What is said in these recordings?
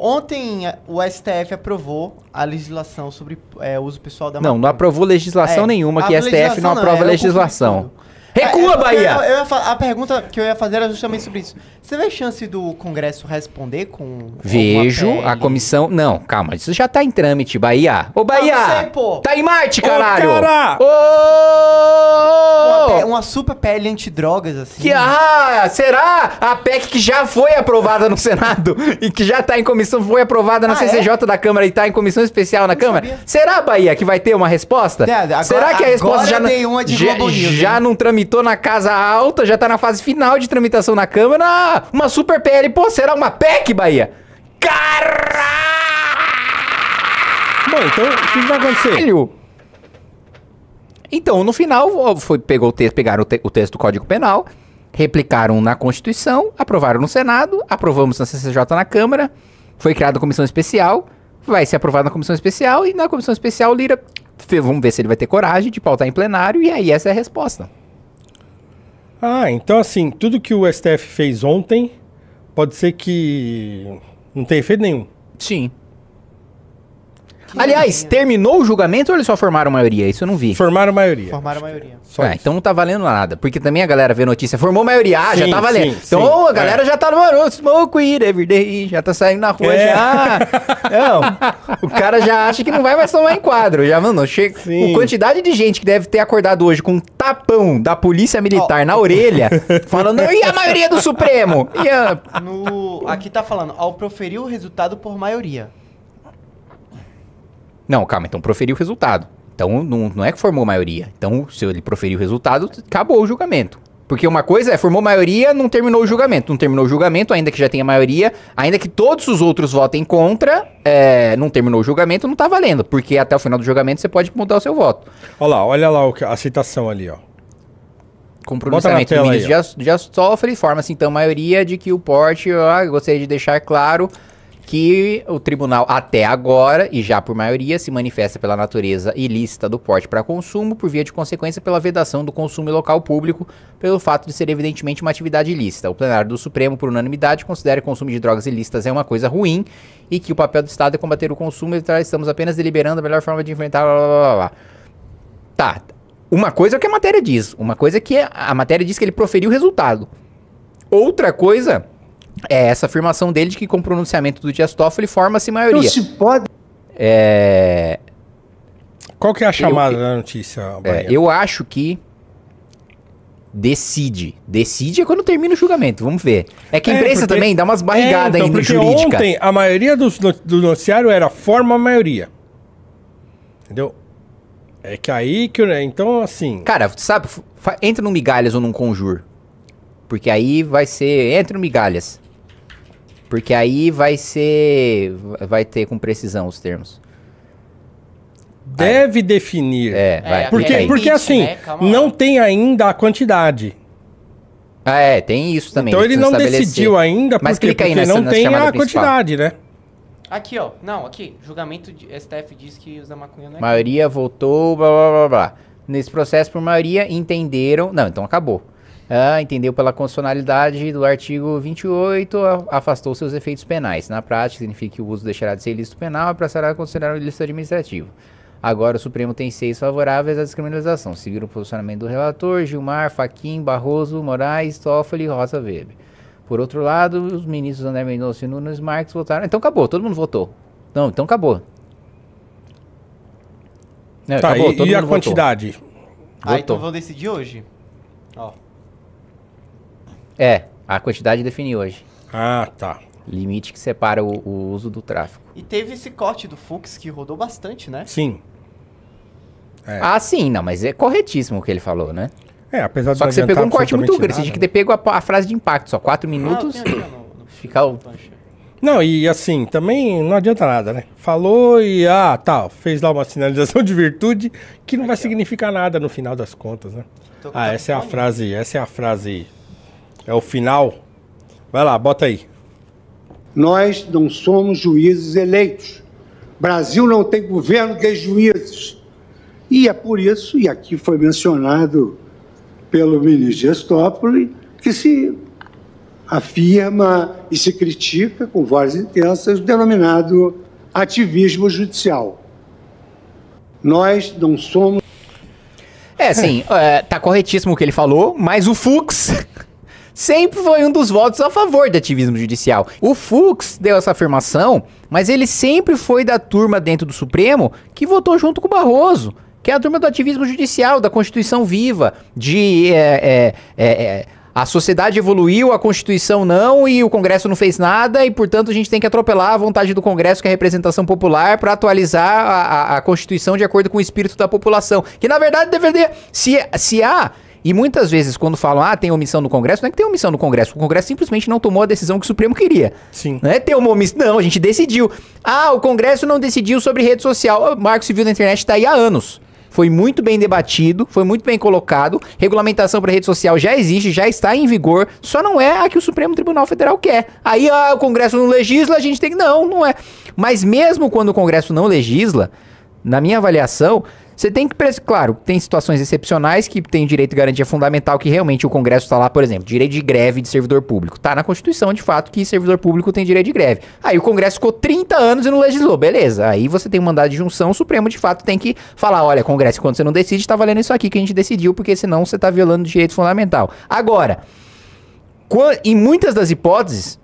ontem o STF aprovou a legislação sobre é, uso pessoal da maconha. Não, não aprovou legislação é, nenhuma, que o STF não aprova a legislação. Recua, é, Bahia! Eu, eu a pergunta que eu ia fazer era justamente sobre isso. Você vê chance do Congresso responder com. Vejo a comissão. Não, calma, isso já tá em trâmite, Bahia. Ô, Bahia! Não, sei, pô. Tá em Marte, caralho! Ô, cara! Ô! Uma, uma super PL antidrogas, assim. Que, ah, será? A PEC que já foi aprovada no Senado e que já tá em comissão, foi aprovada na ah, CCJ é? da Câmara e tá em comissão especial na Câmara? Sabia. Será, Bahia, que vai ter uma resposta? É, agora, será que a resposta já, não, já, já não tramitou? tramitou na Casa Alta, já tá na fase final de tramitação na Câmara. Ah, uma super PL, pô, será uma PEC, Bahia? Caralho! Bom, então, o que vai acontecer? Então, no final, foi, pegou o texto, pegaram o, te, o, texto do Código Penal, replicaram na Constituição, aprovaram no Senado, aprovamos na CCJ na Câmara, foi criada a comissão especial, vai ser aprovado na comissão especial, e na comissão especial, Lira, vamos ver se ele vai ter coragem de pautar em plenário, e aí essa é a resposta. Ah, então assim, tudo que o STF fez ontem pode ser que não tenha efeito nenhum. Sim. Aliás, terminou o julgamento ou eles só formaram maioria? Isso eu não vi. Formaram maioria. Formaram maioria. Só ah, isso. então não tá valendo nada. Porque também a galera vê notícia, formou maioria, ah, já tá valendo. sim, então sim. a galera é. já tá no mano, smoke weed every day, já tá saindo na rua É. já. Não, o cara já acha que não vai mais tomar enquadro. Já, mano, chega. Sim. A quantidade de gente que deve ter acordado hoje com um tapão da polícia militar na orelha, falando, e a maioria do Supremo? E a... No, aqui tá falando, ao proferir o resultado por maioria. Não, calma, então proferiu o resultado. Então não, não é que formou maioria. Então, se ele proferiu o resultado, acabou o julgamento. Porque uma coisa é, formou maioria, não terminou o julgamento. Não terminou o julgamento, ainda que já tenha maioria, ainda que todos os outros votem contra, é, não terminou o julgamento, não tá valendo. Porque até o final do julgamento você pode mudar o seu voto. Olha lá, olha lá a citação ali, ó. Compromissamento do ministro aí, já, já sofre, forma-se então maioria de que o porte, ó, gostaria de deixar claro que o tribunal até agora, e já por maioria, se manifesta pela natureza ilícita do porte para consumo, por via de consequência pela vedação do consumo em local público, pelo fato de ser evidentemente uma atividade ilícita. O plenário do Supremo, por unanimidade, considera que o consumo de drogas ilícitas é uma coisa ruim e que o papel do Estado é combater o consumo e estamos apenas deliberando a melhor forma de enfrentar. Blá, blá, blá, tá. Uma coisa é o que a matéria diz, uma coisa é que a matéria diz que ele proferiu o resultado. Outra coisa é, essa afirmação dele de que com o pronunciamento do Dias Toffoli forma-se maioria. Não se pode. É... Qual que é a chamada eu, da notícia? É, eu acho que decide. Decide é quando termina o julgamento, vamos ver. É que a é, imprensa é, porque... também dá umas barrigadas é, então, ainda jurídica. ontem a maioria do, do noticiário era forma maioria. Entendeu? É que aí que... Né, então, assim... Cara, sabe? Entra no Migalhas ou num Conjur. Porque aí vai ser... Entra no Migalhas. Porque aí vai ser. Vai ter com precisão os termos. Deve aí. definir. É, é vai. É, porque, é porque assim, né? não tem ainda a quantidade. Ah, é, tem isso também. Então ele não decidiu ainda, porque, clica aí porque nessa, não tem a principal. quantidade, né? Aqui, ó. Não, aqui. Julgamento de STF diz que usa maconha não é. Maioria votou, blá blá blá blá. Nesse processo, por maioria, entenderam. Não, então acabou ah, entendeu pela constitucionalidade do artigo 28, afastou seus efeitos penais. Na prática, significa que o uso deixará de ser ilícito penal e considerar considerado ilícito administrativo. Agora o Supremo tem seis favoráveis à descriminalização. Seguiram o posicionamento do relator, Gilmar, Faquim, Barroso, Moraes, Toffoli e Rosa Weber. Por outro lado, os ministros André Mendonça e Nunes Marques votaram. Então acabou, todo mundo votou. Não, então acabou. Não, tá, acabou, e, e a quantidade? Votou. Ah, então vão decidir hoje? Ó. É, a quantidade define hoje. Ah, tá. Limite que separa o, o uso do tráfego. E teve esse corte do Fux que rodou bastante, né? Sim. É. Ah, sim, não, mas é corretíssimo o que ele falou, né? É, apesar de Só que você pegou um corte muito grande, você tinha que ter pego a, a, frase de impacto, só quatro ah, minutos. Ah, ficar o. Não, e assim, também não adianta nada, né? Falou e ah, tal, tá, fez lá uma sinalização de virtude que não Aqui, vai significar ó. nada no final das contas, né? ah, essa é a frase, essa é a frase é o final. Vai lá, bota aí. Nós não somos juízes eleitos. Brasil não tem governo de juízes. E é por isso, e aqui foi mencionado pelo ministro Gestópoli, que se afirma e se critica com vozes intensas o denominado ativismo judicial. Nós não somos. É, sim, é, tá corretíssimo o que ele falou, mas o Fux sempre foi um dos votos a favor do ativismo judicial. O Fux deu essa afirmação, mas ele sempre foi da turma dentro do Supremo que votou junto com o Barroso que é a turma do ativismo judicial, da Constituição viva, de é, é, é, é a sociedade evoluiu, a Constituição não e o Congresso não fez nada e, portanto, a gente tem que atropelar a vontade do Congresso, que é a representação popular, para atualizar a, a, a, Constituição de acordo com o espírito da população. Que, na verdade, deveria... Se, se há e muitas vezes, quando falam, ah, tem omissão no Congresso, não é que tem omissão no Congresso. O Congresso simplesmente não tomou a decisão que o Supremo queria. Sim. Não é ter uma omissão. Não, a gente decidiu. Ah, o Congresso não decidiu sobre rede social. O Marco Civil da Internet está aí há anos. Foi muito bem debatido, foi muito bem colocado. Regulamentação para rede social já existe, já está em vigor, só não é a que o Supremo Tribunal Federal quer. Aí ah, o Congresso não legisla, a gente tem. Não, não é. Mas mesmo quando o Congresso não legisla, na minha avaliação, você tem que. Claro, tem situações excepcionais que tem direito de garantia fundamental que realmente o Congresso está lá, por exemplo, direito de greve de servidor público. Tá na Constituição, de fato, que servidor público tem direito de greve. Aí o Congresso ficou 30 anos e não legislou. Beleza. Aí você tem um mandado de junção, o Supremo, de fato, tem que falar: olha, Congresso, quando você não decide, está valendo isso aqui que a gente decidiu, porque senão você está violando o direito fundamental. Agora, em muitas das hipóteses,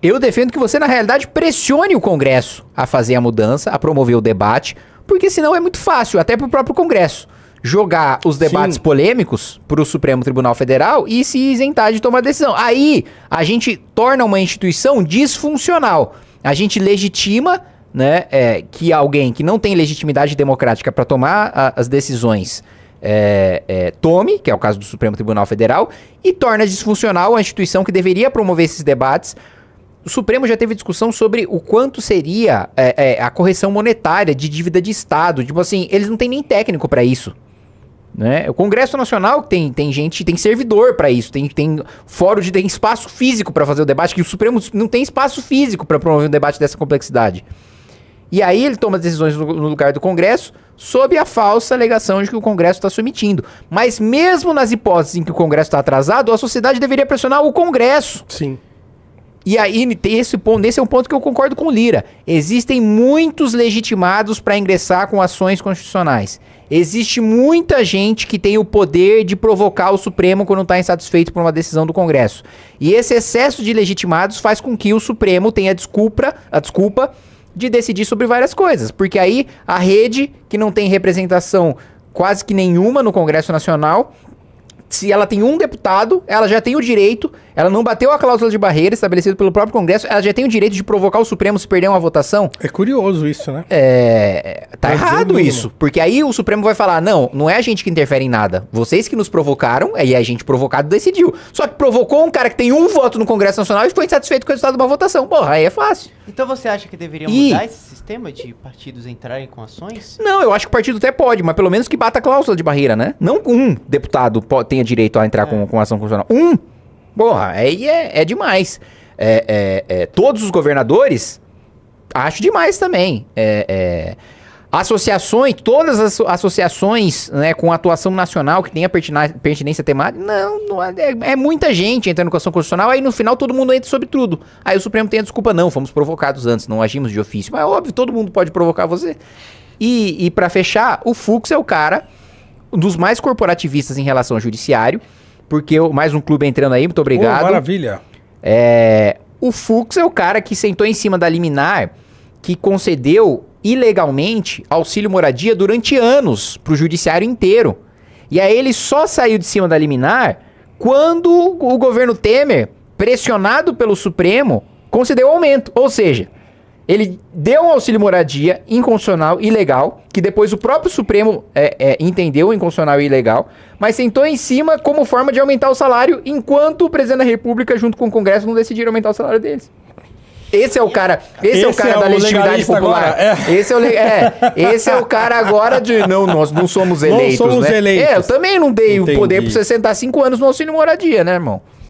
eu defendo que você, na realidade, pressione o Congresso a fazer a mudança, a promover o debate porque senão é muito fácil, até para o próprio Congresso, jogar os debates Sim. polêmicos para o Supremo Tribunal Federal e se isentar de tomar decisão. Aí a gente torna uma instituição disfuncional. A gente legitima né, é, que alguém que não tem legitimidade democrática para tomar a, as decisões é, é, tome, que é o caso do Supremo Tribunal Federal, e torna disfuncional a instituição que deveria promover esses debates o Supremo já teve discussão sobre o quanto seria é, é, a correção monetária de dívida de Estado. Tipo assim, eles não têm nem técnico para isso. Né? O Congresso Nacional tem, tem gente, tem servidor para isso, tem, tem fórum de tem espaço físico para fazer o debate, que o Supremo não tem espaço físico para promover um debate dessa complexidade. E aí ele toma as decisões no, no lugar do Congresso, sob a falsa alegação de que o Congresso está se omitindo. Mas mesmo nas hipóteses em que o Congresso está atrasado, a sociedade deveria pressionar o Congresso. Sim. E aí, esse, ponto, esse é um ponto que eu concordo com o Lira. Existem muitos legitimados para ingressar com ações constitucionais. Existe muita gente que tem o poder de provocar o Supremo quando está insatisfeito por uma decisão do Congresso. E esse excesso de legitimados faz com que o Supremo tenha desculpa, a desculpa de decidir sobre várias coisas. Porque aí a rede, que não tem representação quase que nenhuma no Congresso Nacional, se ela tem um deputado, ela já tem o direito, ela não bateu a cláusula de barreira estabelecida pelo próprio Congresso, ela já tem o direito de provocar o Supremo se perder uma votação. É curioso isso, né? É. Tá, errado isso. Porque aí o Supremo vai falar: não, não é a gente que interfere em nada. Vocês que nos provocaram, aí a gente provocado decidiu. Só que provocou um cara que tem um voto no Congresso Nacional e ficou insatisfeito com o resultado de uma votação. Porra, aí é fácil. Então você acha que deveria e... mudar esse sistema de partidos entrarem com ações? Não, eu acho que o partido até pode, mas pelo menos que bata a cláusula de barreira, né? Não um deputado pode, tem tenha direito a entrar é. com, com ação constitucional. Um! Porra, aí é, é demais. É, é, é, todos os governadores, acho demais também. É, é, associações, todas as associações né, com atuação nacional que tenha pertinência temática, não, não é, é, muita gente entrando com ação constitucional, aí no final todo mundo entra sobre tudo. Aí o Supremo tem a desculpa, não, fomos provocados antes, não agimos de ofício. Mas óbvio, todo mundo pode provocar você. E, e para fechar, o Fux é o cara um dos mais corporativistas em relação ao judiciário, porque eu, mais um clube entrando aí, muito obrigado. Oh, maravilha. É, o Fux é o cara que sentou em cima da liminar que concedeu ilegalmente auxílio moradia durante anos para o judiciário inteiro. E aí ele só saiu de cima da liminar quando o governo Temer, pressionado pelo Supremo, concedeu aumento. Ou seja, ele deu um auxílio moradia inconstitucional e ilegal, que depois o próprio Supremo é, é, entendeu inconstitucional e ilegal, mas sentou em cima como forma de aumentar o salário, enquanto o presidente da República, junto com o Congresso, não decidiram aumentar o salário deles. Esse é o cara, esse, esse é o cara é da o legitimidade popular. Agora, é. Esse é o é, esse é o cara agora de não, nós não somos eleitos, não somos né? Eleitos. É, eu também não dei Entendi. o poder por 65 cinco anos no auxílio moradia, né, irmão?